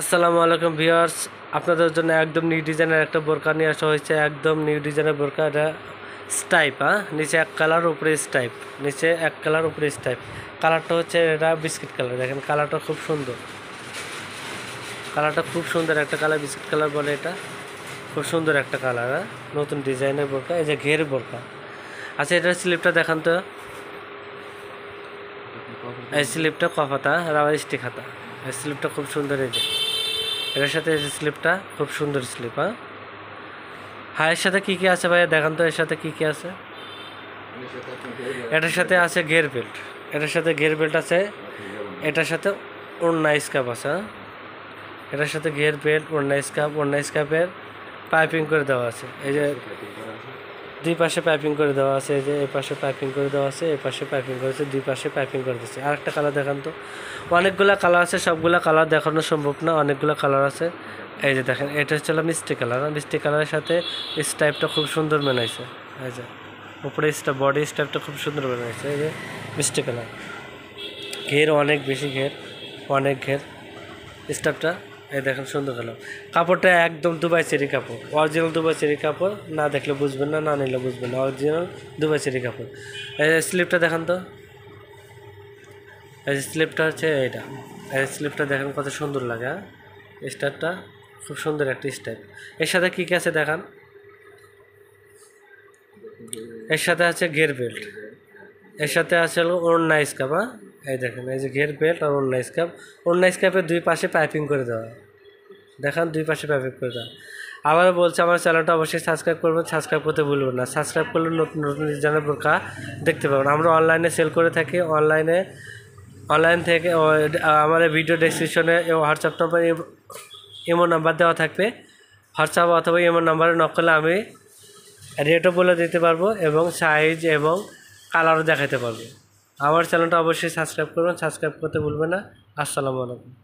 আসসালামু আলাইকুম ভিউয়ার্স আপনাদের জন্য একদম নিউ ডিজাইনের একটা বোরকা নিয়ে আসা হয়েছে একদম নিউ ডিজাইনের বোরকা এটা স্টাইপ হ্যাঁ নিচে এক কালার উপরে স্টাইপ নিচে এক কালার উপরে স্টাইপ কালারটা হচ্ছে এটা বিস্কিট কালার দেখেন কালারটা খুব সুন্দর কালারটা খুব সুন্দর একটা কালার বিস্কিট কালার বলে এটা খুব সুন্দর একটা কালার হ্যাঁ নতুন ডিজাইনের বোরকা এই যে ঘের বোরকা আচ্ছা এটার স্লিপটা দেখান তো এই স্লিপটা কফাতা রাবার স্টিক হাতা এই স্লিপটা খুব সুন্দর এই যে এটার সাথে স্লিপটা খুব সুন্দর স্লিপ হ্যাঁ হ্যাঁ এর সাথে কী কী আছে ভাইয়া দেখান তো এর সাথে কী কী আছে এটার সাথে আছে গের বেল্ট এটার সাথে গের বেল্ট আছে এটার সাথে ওড়না স্কাপ আছে হ্যাঁ? এটার সাথে গের বেল্ট ওড়না স্কাপ ওড়না স্কাপের পাইপিং করে দেওয়া আছে এই যে দুই পাশে পাইপিং করে দেওয়া আছে যে এ পাশে পাইপিং করে দেওয়া আছে এ পাশে পাইপিং করেছে দুই পাশে পাইপিং করে দিচ্ছে একটা কালার দেখান তো অনেকগুলো কালার আছে সবগুলো কালার দেখানো সম্ভব না অনেকগুলো কালার আছে এই যে দেখেন এটা হচ্ছে মিষ্টি কালার মিষ্টি কালারের সাথে স্টাইপটা খুব সুন্দর মেনাইছে এই যে উপরে স্টাইপ বডি স্টাইপটা খুব সুন্দর বেরোয়েছে এই যে মিষ্টি কালার ঘের অনেক বেশি ঘের অনেক ঘের স্টাইপটা এই দেখেন সুন্দর হলো কাপড়টা একদম দুবাই চেরি কাপড় অরিজিনাল দুবাই চেরি কাপড় না দেখলে বুঝবেন না না নিলে বুঝবেন না অরিজিনাল দুবাই চেরি কাপড় এই স্লিপটা দেখান তো এই স্লিপটা হচ্ছে এটা এই স্লিপটা দেখেন কত সুন্দর লাগে হ্যাঁ স্টারটা খুব সুন্দর একটা স্টাইল এর সাথে কী কী আছে দেখান এর সাথে আছে গের বেল্ট এর সাথে আছে হলো স্কাপ হ্যাঁ এই দেখেন এই যে গের বেল্ট আর অন্যায় স্কাপ অন্যায় স্কাপের দুই পাশে পাইপিং করে দেওয়া দেখান দুই পাশে প্যাপেক করে দেন আবার বলছে আমার চ্যানেলটা অবশ্যই সাবস্ক্রাইব করবেন সাবস্ক্রাইব করতে ভুলবেন না সাবস্ক্রাইব করলে নতুন নতুন ডিজাইনের বোরকা দেখতে পাবেন আমরা অনলাইনে সেল করে থাকি অনলাইনে অনলাইন থেকে আমাদের ভিডিও ডেসক্রিপশনে হোয়াটসঅ্যাপ নাম্বার এমন নাম্বার দেওয়া থাকবে হোয়াটসঅ্যাপ অথবা এমন নাম্বারে নক করলে আমি রেটও বলে দিতে পারবো এবং সাইজ এবং কালারও দেখাতে পারবো আমার চ্যানেলটা অবশ্যই সাবস্ক্রাইব করবেন সাবস্ক্রাইব করতে ভুলবেন না আসসালামু আলাইকুম